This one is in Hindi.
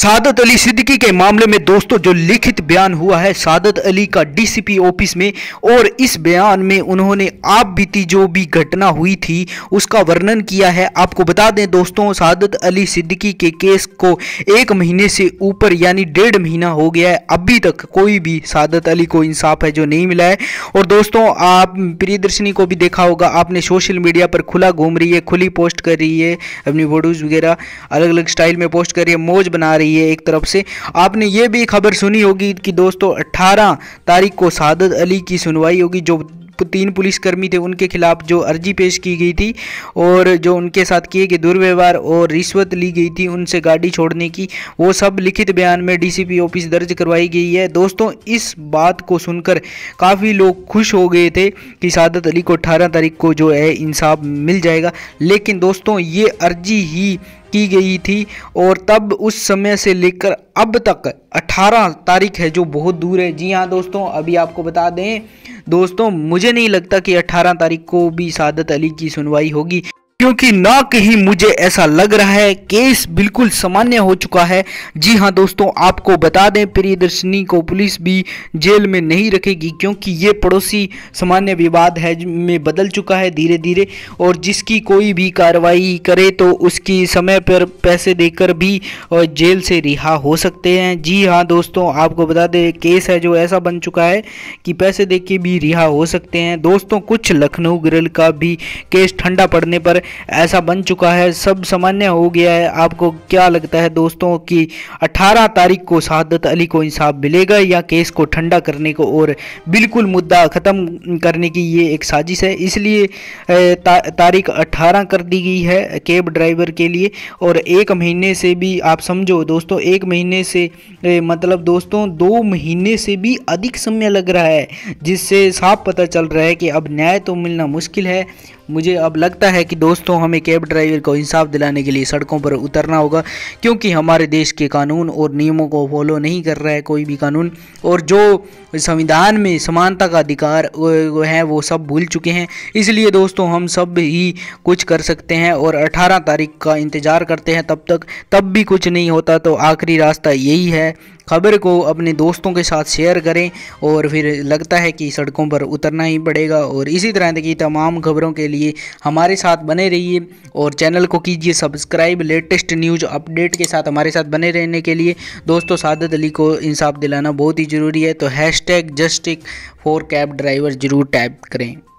सादत अली सिद्दीकी के मामले में दोस्तों जो लिखित बयान हुआ है सादत अली का डीसीपी ऑफिस में और इस बयान में उन्होंने आप बीती जो भी घटना हुई थी उसका वर्णन किया है आपको बता दें दोस्तों सादत अली सिद्दीकी के केस को एक महीने से ऊपर यानी डेढ़ महीना हो गया है अभी तक कोई भी सादत अली को इंसाफ है जो नहीं मिला है और दोस्तों आप प्रियदर्शनी को भी देखा होगा आपने सोशल मीडिया पर खुला घूम रही है खुली पोस्ट कर रही है अपनी फोटोज़ वगैरह अलग अलग स्टाइल में पोस्ट कर रही है मौज बना रही रही है एक तरफ से आपने ये भी खबर सुनी होगी कि दोस्तों 18 तारीख को सादत अली की सुनवाई होगी जो तीन पुलिसकर्मी थे उनके खिलाफ जो अर्जी पेश की गई थी और जो उनके साथ किए गए दुर्व्यवहार और रिश्वत ली गई थी उनसे गाड़ी छोड़ने की वो सब लिखित बयान में डीसीपी ऑफिस दर्ज करवाई गई है दोस्तों इस बात को सुनकर काफ़ी लोग खुश हो गए थे कि सादत अली को अठारह तारीख को जो है इंसाफ मिल जाएगा लेकिन दोस्तों ये अर्जी ही की गई थी और तब उस समय से लेकर अब तक 18 तारीख है जो बहुत दूर है जी हाँ दोस्तों अभी आपको बता दें दोस्तों मुझे नहीं लगता कि 18 तारीख को भी सादत अली की सुनवाई होगी क्योंकि ना कहीं मुझे ऐसा लग रहा है केस बिल्कुल सामान्य हो चुका है जी हाँ दोस्तों आपको बता दें प्रियदर्शनी को पुलिस भी जेल में नहीं रखेगी क्योंकि ये पड़ोसी सामान्य विवाद है में बदल चुका है धीरे धीरे और जिसकी कोई भी कार्रवाई करे तो उसकी समय पर पैसे देकर भी जेल से रिहा हो सकते हैं जी हाँ दोस्तों आपको बता दें केस है जो ऐसा बन चुका है कि पैसे दे के भी रिहा हो सकते हैं दोस्तों कुछ लखनऊ ग्रिल का भी केस ठंडा पड़ने पर ऐसा बन चुका है सब सामान्य हो गया है आपको क्या लगता है दोस्तों कि 18 तारीख को शहादत अली को इंसाफ मिलेगा या केस को ठंडा करने को और बिल्कुल मुद्दा ख़त्म करने की ये एक साजिश है इसलिए ता, तारीख अट्ठारह कर दी गई है कैब ड्राइवर के लिए और एक महीने से भी आप समझो दोस्तों एक महीने से मतलब दोस्तों दो महीने से भी अधिक समय लग रहा है जिससे साफ पता चल रहा है कि अब न्याय तो मिलना मुश्किल है मुझे अब लगता है कि दोस्तों हमें कैब ड्राइवर को इंसाफ दिलाने के लिए सड़कों पर उतरना होगा क्योंकि हमारे देश के कानून और नियमों को फॉलो नहीं कर रहा है कोई भी कानून और जो संविधान में समानता का अधिकार है वो सब भूल चुके हैं इसलिए दोस्तों हम सब ही कुछ कर सकते हैं और 18 तारीख का इंतज़ार करते हैं तब तक तब भी कुछ नहीं होता तो आखिरी रास्ता यही है खबर को अपने दोस्तों के साथ शेयर करें और फिर लगता है कि सड़कों पर उतरना ही पड़ेगा और इसी तरह की तमाम खबरों के लिए हमारे साथ बने रहिए और चैनल को कीजिए सब्सक्राइब लेटेस्ट न्यूज़ अपडेट के साथ हमारे साथ बने रहने के लिए दोस्तों सादत अली को इंसाफ दिलाना बहुत ही ज़रूरी है तो hashtag justice for cab driver ज़रूर टाइप करें